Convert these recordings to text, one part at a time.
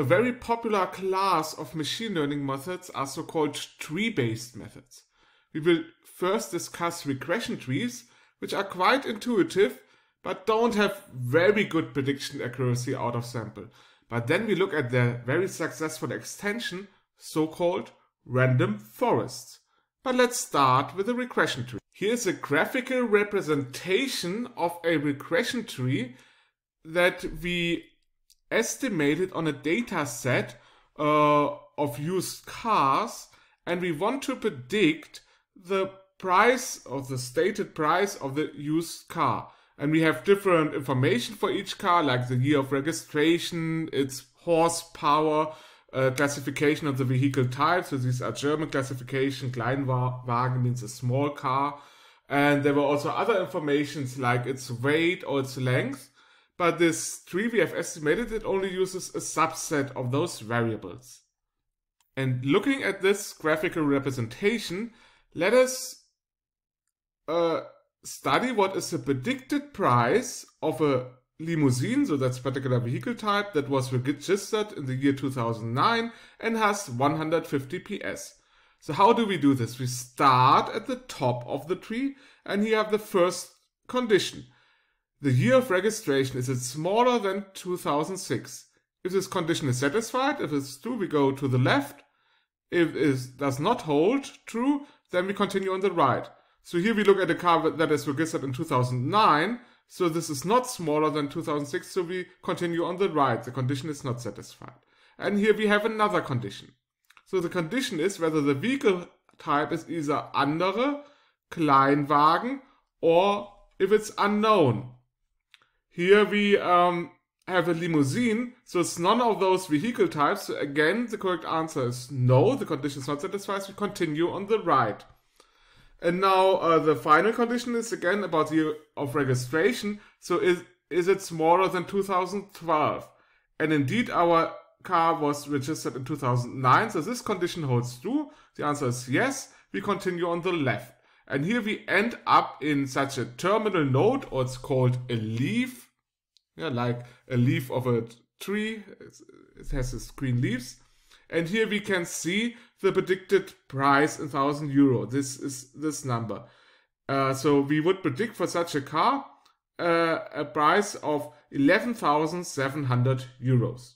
A very popular class of machine learning methods are so-called tree-based methods. We will first discuss regression trees, which are quite intuitive, but don't have very good prediction accuracy out of sample. But then we look at their very successful extension, so-called random forests. But let's start with a regression tree. Here's a graphical representation of a regression tree that we estimated on a data set uh, of used cars and we want to predict the price or the stated price of the used car. And we have different information for each car, like the year of registration, its horsepower, uh, classification of the vehicle type. So these are German classification. Kleinwagen means a small car. And there were also other informations like its weight or its length but this tree we have estimated it only uses a subset of those variables. And looking at this graphical representation, let us uh, study what is the predicted price of a limousine, so that's particular vehicle type, that was registered in the year 2009 and has 150 PS. So how do we do this? We start at the top of the tree and here have the first condition. The year of registration is smaller than 2006. If this condition is satisfied, if it's true, we go to the left. If it does not hold true, then we continue on the right. So here we look at a car that is registered in 2009. So this is not smaller than 2006, so we continue on the right. The condition is not satisfied. And here we have another condition. So the condition is whether the vehicle type is either andere, Kleinwagen, or if it's unknown, here we um, have a limousine, so it's none of those vehicle types. So again, the correct answer is no, the condition is not satisfied. We continue on the right. And now uh, the final condition is again about the year of registration. So is, is it smaller than 2012? And indeed, our car was registered in 2009, so this condition holds true. The answer is yes. We continue on the left. And here we end up in such a terminal node, or it's called a leaf yeah, like a leaf of a tree. It has its green leaves. And here we can see the predicted price in 1000 euro. This is this number. Uh, so we would predict for such a car uh, a price of 11,700 euros.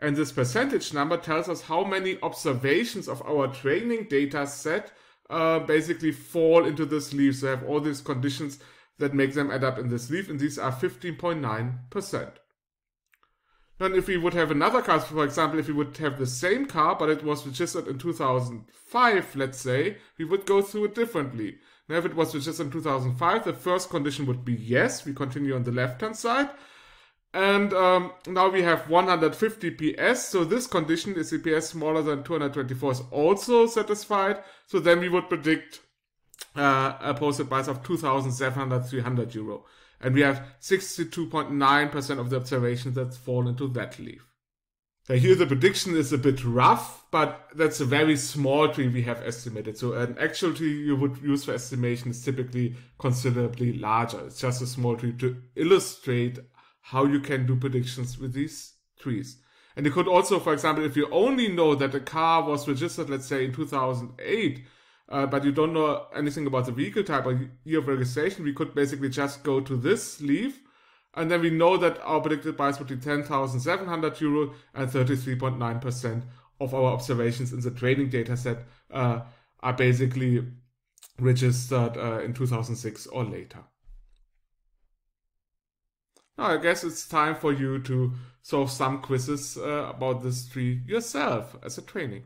And this percentage number tells us how many observations of our training data set uh, basically fall into this leaf. So I have all these conditions that make them add up in the sleeve, and these are 15.9%. Then if we would have another car, for example, if we would have the same car, but it was registered in 2005, let's say, we would go through it differently. Now, if it was registered in 2005, the first condition would be yes, we continue on the left-hand side. And um, now we have 150 PS, so this condition is CPS PS smaller than 224 is also satisfied. So then we would predict uh, posted price of 2,700, 300 euro. And we have 62.9% of the observations that fall into that leaf. Now here the prediction is a bit rough, but that's a very small tree we have estimated. So an actual tree you would use for estimation is typically considerably larger. It's just a small tree to illustrate how you can do predictions with these trees. And you could also, for example, if you only know that a car was registered, let's say in 2008, uh, but you don't know anything about the vehicle type or year of registration, we could basically just go to this leaf, And then we know that our predicted bias would be 10,700 euro and 33.9% of our observations in the training data set uh, are basically registered uh, in 2006 or later. Now, I guess it's time for you to solve some quizzes uh, about this tree yourself as a training.